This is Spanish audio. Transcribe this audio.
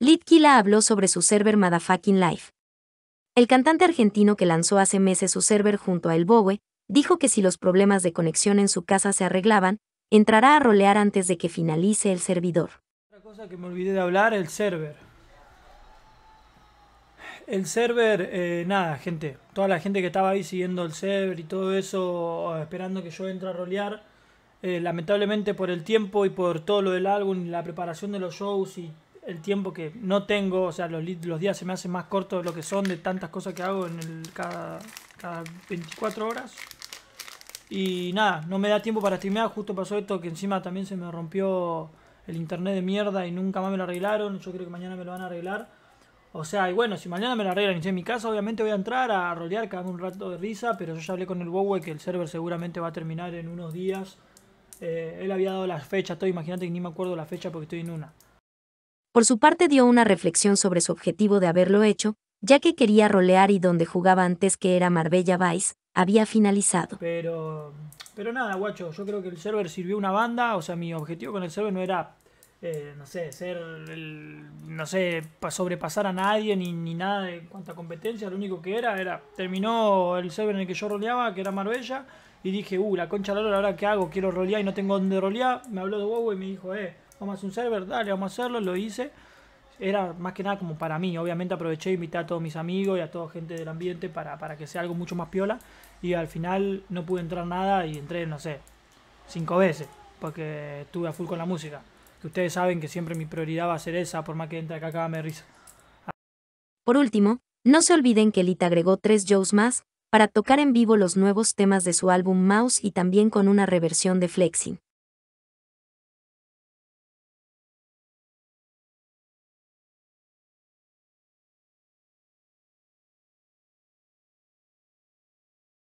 Litkila habló sobre su server Madafucking Life. El cantante argentino que lanzó hace meses su server junto a El Bowe, dijo que si los problemas de conexión en su casa se arreglaban, entrará a rolear antes de que finalice el servidor. Otra cosa que me olvidé de hablar, el server. El server, eh, nada, gente, toda la gente que estaba ahí siguiendo el server y todo eso, esperando que yo entre a rolear, eh, lamentablemente por el tiempo y por todo lo del álbum y la preparación de los shows y el tiempo que no tengo, o sea, los, días se me hacen más cortos de lo que son de tantas cosas que hago en el, cada, 24 horas. Y nada, no me da tiempo para streamear, justo pasó esto que encima también se me rompió el internet de mierda y nunca más me lo arreglaron, yo creo que mañana me lo van a arreglar. O sea, y bueno, si mañana me lo arreglan y en mi casa, obviamente voy a entrar a rolear que cada un rato de risa, pero yo ya hablé con el Huawei que el server seguramente va a terminar en unos días. Eh, él había dado las fechas, todo, imagínate que ni me acuerdo la fecha porque estoy en una. Por su parte dio una reflexión sobre su objetivo de haberlo hecho, ya que quería rolear y donde jugaba antes que era Marbella Vice, había finalizado. Pero, pero nada, guacho, yo creo que el server sirvió una banda, o sea, mi objetivo con el server no era, eh, no sé, ser, el, no sé, sobrepasar a nadie ni, ni nada de cuánta competencia, lo único que era, era, terminó el server en el que yo roleaba, que era Marbella, y dije, uh, la concha de la hora, ¿ahora qué hago? Quiero rolear y no tengo dónde rolear, me habló de WoW y me dijo, eh vamos a hacer un server, dale, vamos a hacerlo, lo hice. Era más que nada como para mí, obviamente aproveché, invitar a todos mis amigos y a toda gente del ambiente para, para que sea algo mucho más piola. Y al final no pude entrar nada y entré, no sé, cinco veces, porque estuve a full con la música. Que ustedes saben que siempre mi prioridad va a ser esa, por más que entre acá, acá me risa. Por último, no se olviden que Lita agregó tres shows más para tocar en vivo los nuevos temas de su álbum Mouse y también con una reversión de Flexing.